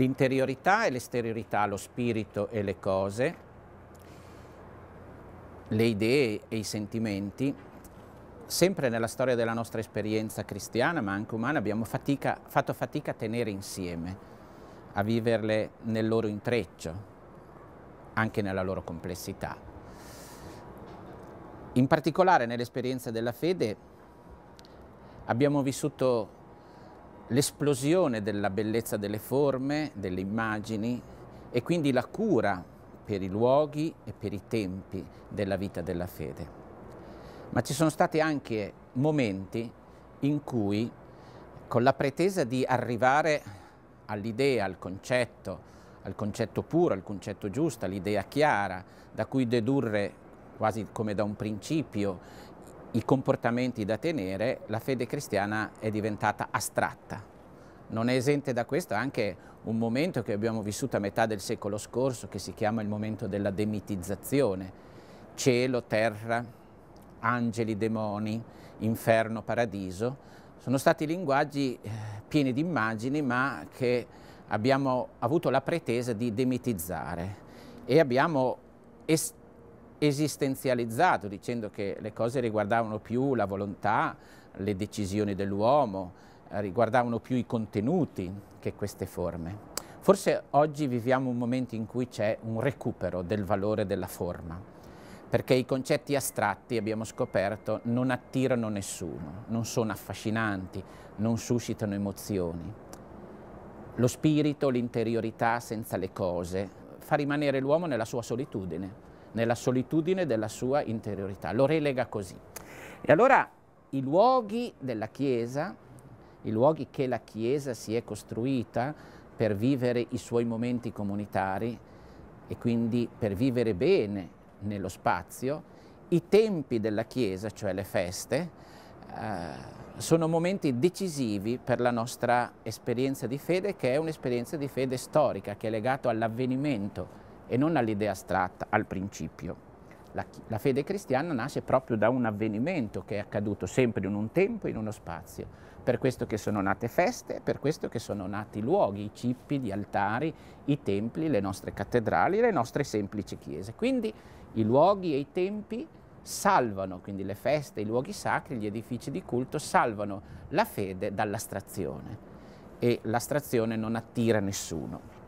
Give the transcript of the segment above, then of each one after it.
l'interiorità e l'esteriorità, lo spirito e le cose, le idee e i sentimenti, sempre nella storia della nostra esperienza cristiana, ma anche umana, abbiamo fatica, fatto fatica a tenere insieme, a viverle nel loro intreccio, anche nella loro complessità. In particolare nell'esperienza della fede abbiamo vissuto l'esplosione della bellezza delle forme, delle immagini e quindi la cura per i luoghi e per i tempi della vita della fede. Ma ci sono stati anche momenti in cui, con la pretesa di arrivare all'idea, al concetto, al concetto puro, al concetto giusto, all'idea chiara, da cui dedurre quasi come da un principio i comportamenti da tenere, la fede cristiana è diventata astratta. Non è esente da questo anche un momento che abbiamo vissuto a metà del secolo scorso, che si chiama il momento della demitizzazione. Cielo, terra, angeli, demoni, inferno, paradiso, sono stati linguaggi eh, pieni di immagini, ma che abbiamo avuto la pretesa di demitizzare e abbiamo est esistenzializzato dicendo che le cose riguardavano più la volontà, le decisioni dell'uomo, eh, riguardavano più i contenuti che queste forme. Forse oggi viviamo un momento in cui c'è un recupero del valore della forma, perché i concetti astratti, abbiamo scoperto, non attirano nessuno, non sono affascinanti, non suscitano emozioni. Lo spirito, l'interiorità senza le cose, fa rimanere l'uomo nella sua solitudine, nella solitudine della sua interiorità, lo relega così. E allora i luoghi della Chiesa, i luoghi che la Chiesa si è costruita per vivere i suoi momenti comunitari e quindi per vivere bene nello spazio, i tempi della Chiesa, cioè le feste, eh, sono momenti decisivi per la nostra esperienza di fede, che è un'esperienza di fede storica, che è legata all'avvenimento e non all'idea astratta, al principio. La, la, fede cristiana nasce proprio da un avvenimento che è accaduto sempre in un tempo e in uno spazio. Per questo che sono nate feste, per questo che sono nati luoghi, i cippi, gli altari, i templi, le nostre cattedrali, le nostre semplici chiese. Quindi i luoghi e i tempi salvano, quindi le feste, i luoghi sacri, gli edifici di culto salvano la fede dall'astrazione e l'astrazione non attira nessuno.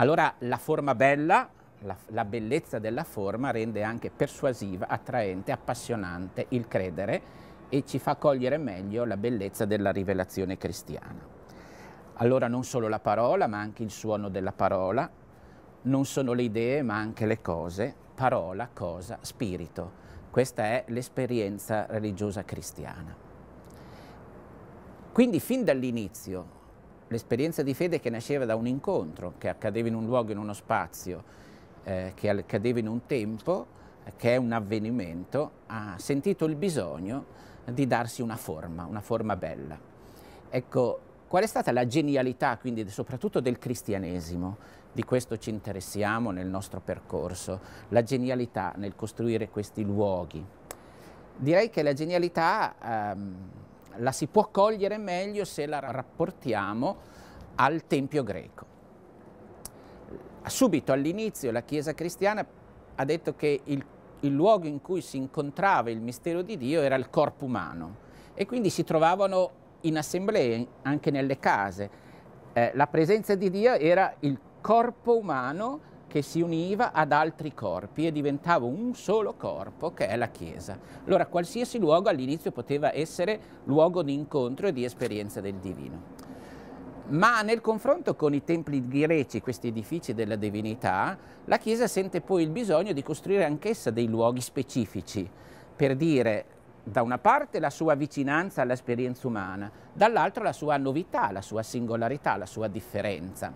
Allora la forma bella, la, la, bellezza della forma rende anche persuasiva, attraente, appassionante il credere e ci fa cogliere meglio la bellezza della rivelazione cristiana. Allora non solo la parola, ma anche il suono della parola, non sono le idee, ma anche le cose, parola, cosa, spirito. Questa è l'esperienza religiosa cristiana. Quindi fin dall'inizio l'esperienza di fede che nasceva da un incontro, che accadeva in un luogo, in uno spazio, eh, che accadeva in un tempo, eh, che è un avvenimento, ha sentito il bisogno di darsi una forma, una forma bella. Ecco, qual è stata la genialità quindi soprattutto del cristianesimo? Di questo ci interessiamo nel nostro percorso, la genialità nel costruire questi luoghi. Direi che la genialità... Ehm, la si può cogliere meglio se la rapportiamo al Tempio greco. Subito all'inizio la Chiesa cristiana ha detto che il, il luogo in cui si incontrava il mistero di Dio era il corpo umano e quindi si trovavano in assemblee, anche nelle case. Eh, la presenza di Dio era il corpo umano che si univa ad altri corpi e diventava un solo corpo che è la Chiesa. Allora qualsiasi luogo all'inizio poteva essere luogo di incontro e di esperienza del divino. Ma nel confronto con i templi greci, questi edifici della divinità, la Chiesa sente poi il bisogno di costruire anch'essa dei luoghi specifici per dire da una parte la sua vicinanza all'esperienza umana, dall'altra la sua novità, la sua singolarità, la sua differenza.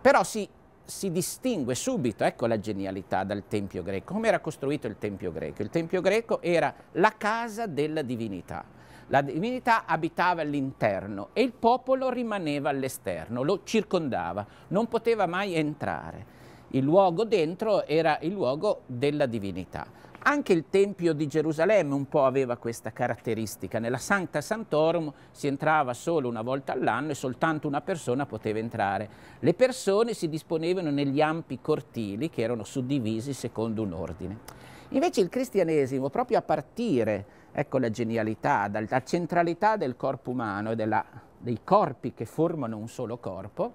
Però si si distingue subito, ecco la genialità, dal Tempio greco. Come era costruito il Tempio greco? Il Tempio greco era la casa della divinità. La divinità abitava all'interno e il popolo rimaneva all'esterno, lo circondava, non poteva mai entrare. Il luogo dentro era il luogo della divinità. Anche il Tempio di Gerusalemme un po' aveva questa caratteristica. Nella Sancta Santorum si entrava solo una volta all'anno e soltanto una persona poteva entrare. Le persone si disponevano negli ampi cortili che erano suddivisi secondo un ordine. Invece il cristianesimo, proprio a partire, ecco la genialità, dalla centralità del corpo umano e della, dei corpi che formano un solo corpo,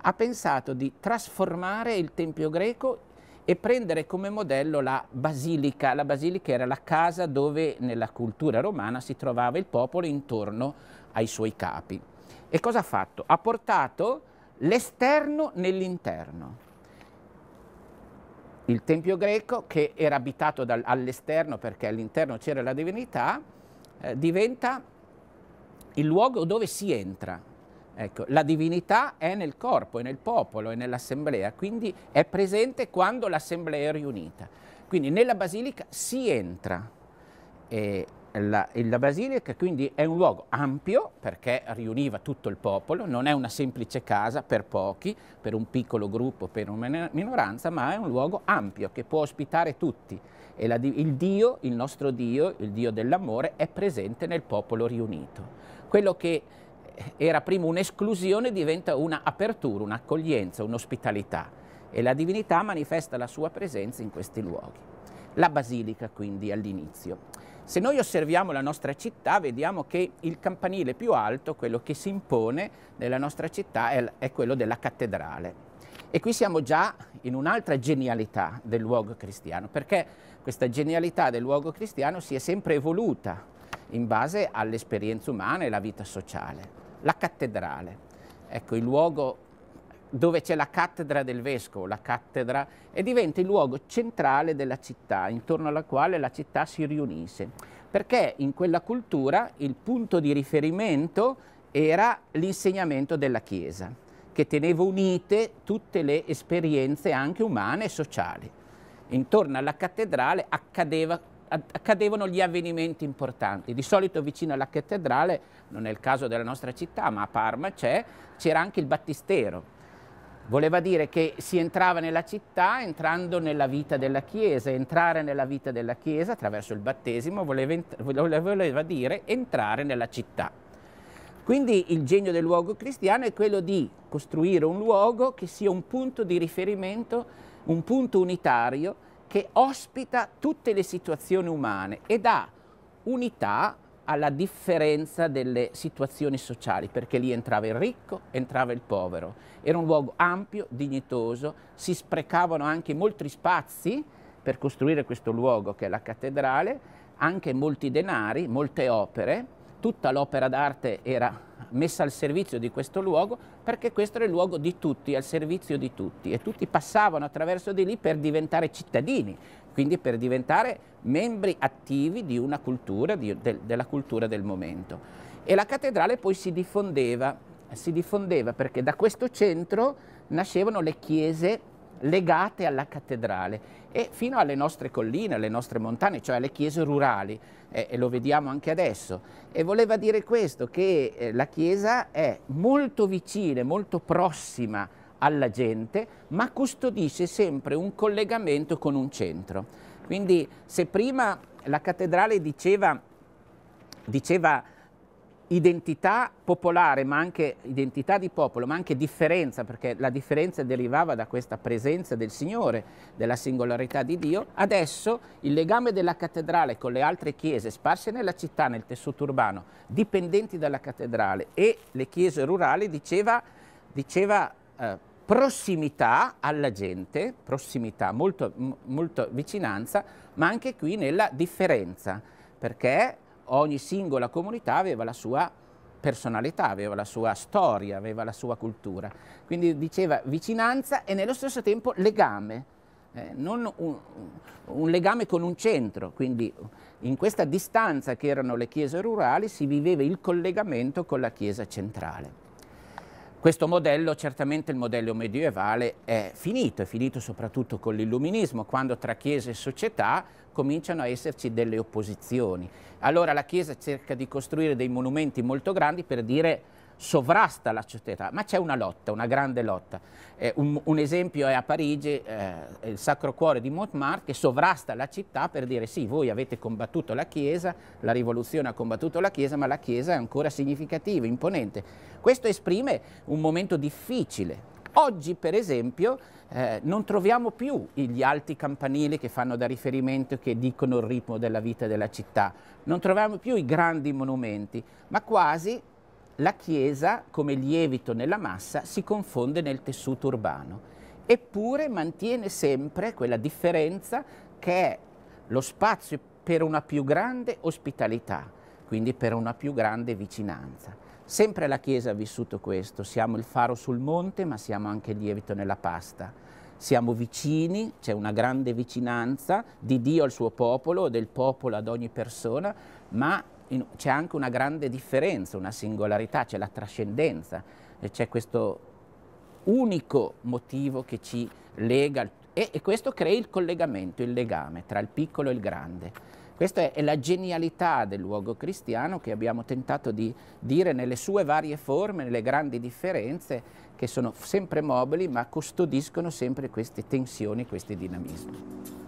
ha pensato di trasformare il Tempio greco e prendere come modello la basilica. La basilica era la casa dove nella cultura romana si trovava il popolo intorno ai suoi capi. E cosa ha fatto? Ha portato l'esterno nell'interno. Il tempio greco, che era abitato all'esterno perché all'interno c'era la divinità, eh, diventa il luogo dove si entra, Ecco, la divinità è nel corpo, è nel popolo, è nell'assemblea, quindi è presente quando l'assemblea è riunita. Quindi nella basilica si entra. E la, la basilica quindi è un luogo ampio perché riuniva tutto il popolo, non è una semplice casa per pochi, per un piccolo gruppo, per una minoranza, ma è un luogo ampio che può ospitare tutti. E la, il Dio, il nostro Dio, il Dio dell'amore, è presente nel popolo riunito. Quello che era prima un'esclusione, diventa un'apertura, un'accoglienza, un'ospitalità e la divinità manifesta la sua presenza in questi luoghi. La basilica quindi all'inizio. Se noi osserviamo la nostra città vediamo che il campanile più alto, quello che si impone nella nostra città, è, quello della cattedrale. E qui siamo già in un'altra genialità del luogo cristiano, perché questa genialità del luogo cristiano si è sempre evoluta in base all'esperienza umana e alla vita sociale. La cattedrale, ecco il luogo dove c'è la cattedra del vescovo, la cattedra, e diventa il luogo centrale della città, intorno alla quale la città si riunisce, Perché in quella cultura il punto di riferimento era l'insegnamento della Chiesa, che teneva unite tutte le esperienze anche umane e sociali. Intorno alla cattedrale accadeva accadevano gli avvenimenti importanti. Di solito vicino alla cattedrale, non è il caso della nostra città, ma a Parma c'è, c'era anche il battistero. Voleva dire che si entrava nella città entrando nella vita della Chiesa. Entrare nella vita della Chiesa attraverso il battesimo voleva, voleva dire entrare nella città. Quindi il genio del luogo cristiano è quello di costruire un luogo che sia un punto di riferimento, un punto unitario che ospita tutte le situazioni umane e dà unità alla differenza delle situazioni sociali, perché lì entrava il ricco, entrava il povero. Era un luogo ampio, dignitoso, si sprecavano anche molti spazi per costruire questo luogo che è la cattedrale, anche molti denari, molte opere, tutta l'opera d'arte era messa al servizio di questo luogo perché questo era il luogo di tutti, al servizio di tutti e tutti passavano attraverso di lì per diventare cittadini, quindi per diventare membri attivi di una cultura, di, de, della cultura del momento. E la cattedrale poi si diffondeva, si diffondeva perché da questo centro nascevano le chiese legate alla cattedrale e fino alle nostre colline, alle nostre montagne, cioè alle chiese rurali, eh, e lo vediamo anche adesso. E voleva dire questo, che eh, la chiesa è molto vicina, molto prossima alla gente, ma custodisce sempre un collegamento con un centro. Quindi se prima la cattedrale diceva, diceva identità popolare, ma anche identità di popolo, ma anche differenza, perché la differenza derivava da questa presenza del Signore, della singolarità di Dio, adesso il legame della cattedrale con le altre chiese sparse nella città, nel tessuto urbano, dipendenti dalla cattedrale e le chiese rurali, diceva, diceva eh, prossimità alla gente, prossimità, molto, molto vicinanza, ma anche qui nella differenza, perché ogni singola comunità aveva la sua personalità, aveva la sua storia, aveva la sua cultura. Quindi diceva vicinanza e nello stesso tempo legame, eh, non un, un, legame con un centro, quindi in questa distanza che erano le chiese rurali si viveva il collegamento con la chiesa centrale. Questo modello, certamente il modello medievale, è finito, è finito soprattutto con l'illuminismo, quando tra Chiesa e società cominciano a esserci delle opposizioni. Allora la Chiesa cerca di costruire dei monumenti molto grandi per dire sovrasta la società, ma c'è una lotta, una grande lotta. Eh, un, un, esempio è a Parigi eh, il Sacro Cuore di Montmartre che sovrasta la città per dire sì, voi avete combattuto la Chiesa, la rivoluzione ha combattuto la Chiesa, ma la Chiesa è ancora significativa, imponente. Questo esprime un momento difficile. Oggi, per esempio, eh, non troviamo più gli alti campanili che fanno da riferimento, che dicono il ritmo della vita della città, non troviamo più i grandi monumenti, ma quasi la Chiesa, come lievito nella massa, si confonde nel tessuto urbano, eppure mantiene sempre quella differenza che è lo spazio per una più grande ospitalità, quindi per una più grande vicinanza. Sempre la Chiesa ha vissuto questo, siamo il faro sul monte ma siamo anche il lievito nella pasta. Siamo vicini, c'è una grande vicinanza di Dio al suo popolo, del popolo ad ogni persona, ma c'è anche una grande differenza, una singolarità, c'è la trascendenza, c'è questo unico motivo che ci lega e, e, questo crea il collegamento, il legame tra il piccolo e il grande. Questa è, è la genialità del luogo cristiano che abbiamo tentato di dire nelle sue varie forme, nelle grandi differenze che sono sempre mobili ma custodiscono sempre queste tensioni, questi dinamismi.